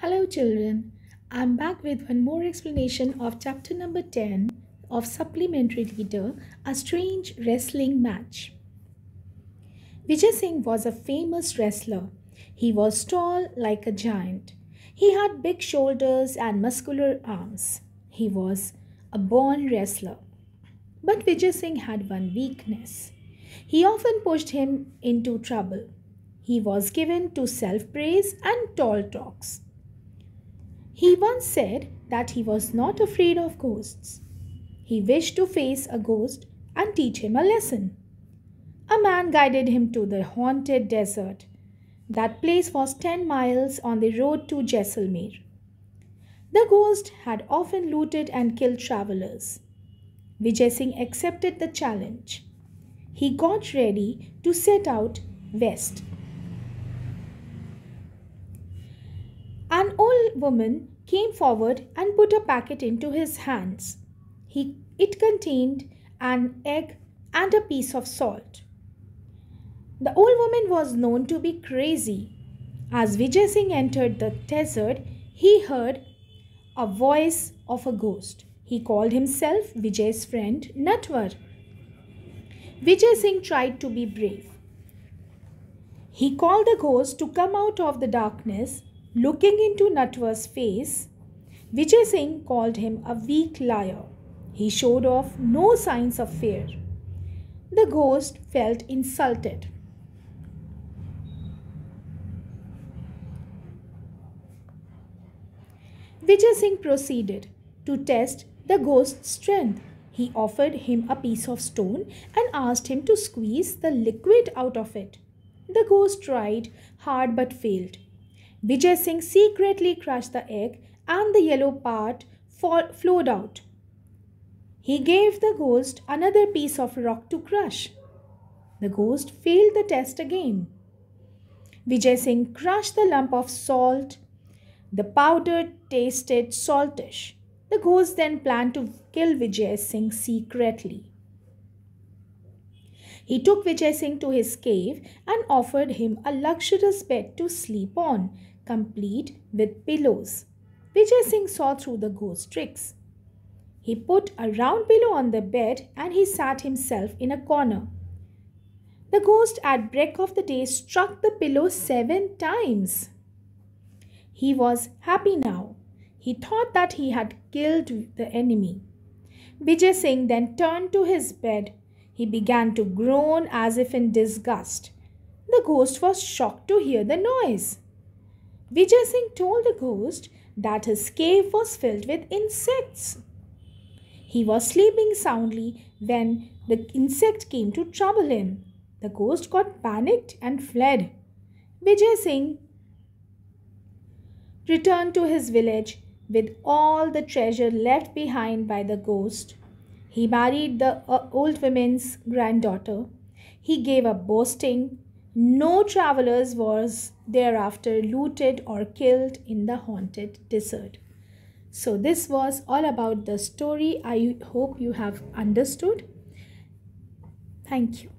Hello children, I'm back with one more explanation of chapter number 10 of Supplementary Leader, A Strange Wrestling Match. Vijay Singh was a famous wrestler. He was tall like a giant. He had big shoulders and muscular arms. He was a born wrestler. But Vijay Singh had one weakness. He often pushed him into trouble. He was given to self praise and tall talks. He once said that he was not afraid of ghosts. He wished to face a ghost and teach him a lesson. A man guided him to the haunted desert. That place was 10 miles on the road to Jaisalmer. The ghost had often looted and killed travelers. Vijay Singh accepted the challenge. He got ready to set out west old woman came forward and put a packet into his hands. He, it contained an egg and a piece of salt. The old woman was known to be crazy. As Vijay Singh entered the desert, he heard a voice of a ghost. He called himself Vijay's friend Natwar. Vijay Singh tried to be brave. He called the ghost to come out of the darkness Looking into Natwar's face, Vijay Singh called him a weak liar. He showed off no signs of fear. The ghost felt insulted. Vijay Singh proceeded to test the ghost's strength. He offered him a piece of stone and asked him to squeeze the liquid out of it. The ghost tried hard but failed. Vijay Singh secretly crushed the egg and the yellow part flowed out. He gave the ghost another piece of rock to crush. The ghost failed the test again. Vijay Singh crushed the lump of salt. The powder tasted saltish. The ghost then planned to kill Vijay Singh secretly. He took Vijay Singh to his cave and offered him a luxurious bed to sleep on, complete with pillows. Vijay Singh saw through the ghost tricks. He put a round pillow on the bed and he sat himself in a corner. The ghost at break of the day struck the pillow seven times. He was happy now. He thought that he had killed the enemy. Vijay Singh then turned to his bed he began to groan as if in disgust. The ghost was shocked to hear the noise. Vijay Singh told the ghost that his cave was filled with insects. He was sleeping soundly when the insect came to trouble him. The ghost got panicked and fled. Vijay Singh returned to his village with all the treasure left behind by the ghost. He married the uh, old woman's granddaughter. He gave up boasting. No travelers was thereafter looted or killed in the haunted desert. So this was all about the story. I hope you have understood. Thank you.